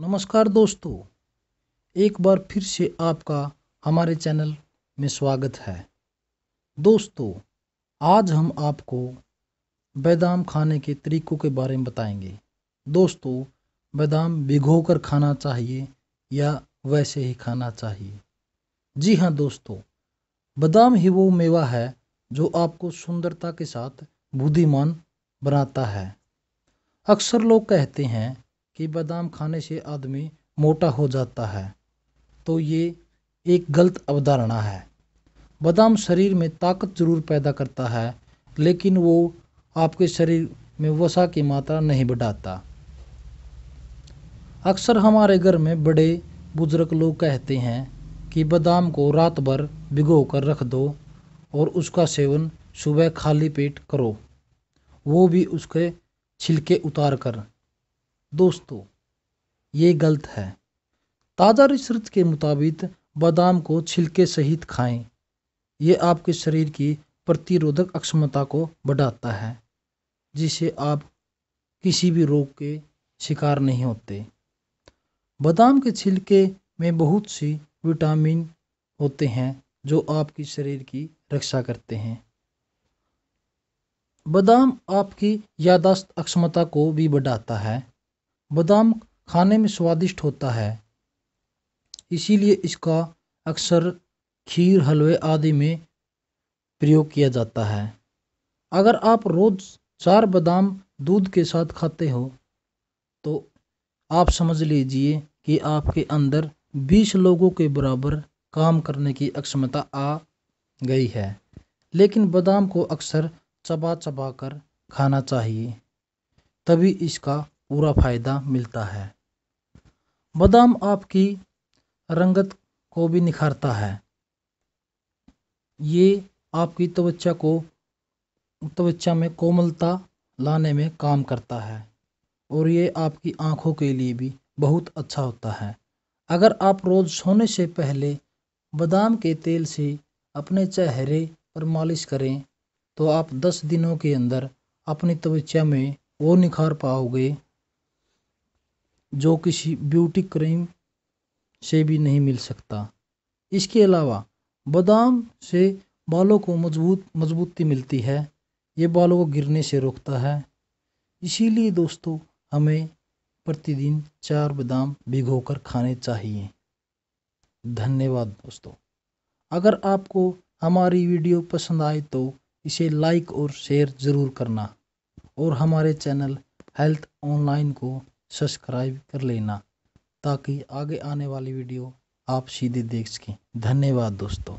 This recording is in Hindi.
नमस्कार दोस्तों एक बार फिर से आपका हमारे चैनल में स्वागत है दोस्तों आज हम आपको बादाम खाने के तरीक़ों के बारे में बताएंगे दोस्तों बादाम भिगोकर खाना चाहिए या वैसे ही खाना चाहिए जी हाँ दोस्तों बादाम ही वो मेवा है जो आपको सुंदरता के साथ बुद्धिमान बनाता है अक्सर लोग कहते हैं कि बादाम खाने से आदमी मोटा हो जाता है तो ये एक गलत अवधारणा है बादाम शरीर में ताकत जरूर पैदा करता है लेकिन वो आपके शरीर में वसा की मात्रा नहीं बढ़ाता अक्सर हमारे घर में बड़े बुजुर्ग लोग कहते हैं कि बादाम को रात भर भिगो कर रख दो और उसका सेवन सुबह खाली पेट करो वो भी उसके छिलके उतार कर दोस्तों ये गलत है ताज़ा रिसर्च के मुताबिक बादाम को छिलके सहित खाएं ये आपके शरीर की प्रतिरोधक अक्षमता को बढ़ाता है जिसे आप किसी भी रोग के शिकार नहीं होते बादाम के छिलके में बहुत सी विटामिन होते हैं जो आपकी शरीर की रक्षा करते हैं बादाम आपकी यादाश्त अक्षमता को भी बढ़ाता है बादाम खाने में स्वादिष्ट होता है इसीलिए इसका अक्सर खीर हलवे आदि में प्रयोग किया जाता है अगर आप रोज चार बादाम दूध के साथ खाते हो तो आप समझ लीजिए कि आपके अंदर बीस लोगों के बराबर काम करने की अक्षमता आ गई है लेकिन बादाम को अक्सर चबा चबा कर खाना चाहिए तभी इसका पूरा फ़ायदा मिलता है बादाम आपकी रंगत को भी निखारता है ये आपकी त्वचा को त्वचा में कोमलता लाने में काम करता है और ये आपकी आँखों के लिए भी बहुत अच्छा होता है अगर आप रोज़ सोने से पहले बादाम के तेल से अपने चेहरे पर मालिश करें तो आप 10 दिनों के अंदर अपनी त्वचा में वो निखार पाओगे जो किसी ब्यूटी क्रीम से भी नहीं मिल सकता इसके अलावा बादाम से बालों को मजबूत मजबूती मिलती है ये बालों को गिरने से रोकता है इसीलिए दोस्तों हमें प्रतिदिन चार बादाम भिगोकर खाने चाहिए धन्यवाद दोस्तों अगर आपको हमारी वीडियो पसंद आए तो इसे लाइक और शेयर ज़रूर करना और हमारे चैनल हेल्थ ऑनलाइन को सब्सक्राइब कर लेना ताकि आगे आने वाली वीडियो आप सीधे देख सकें धन्यवाद दोस्तों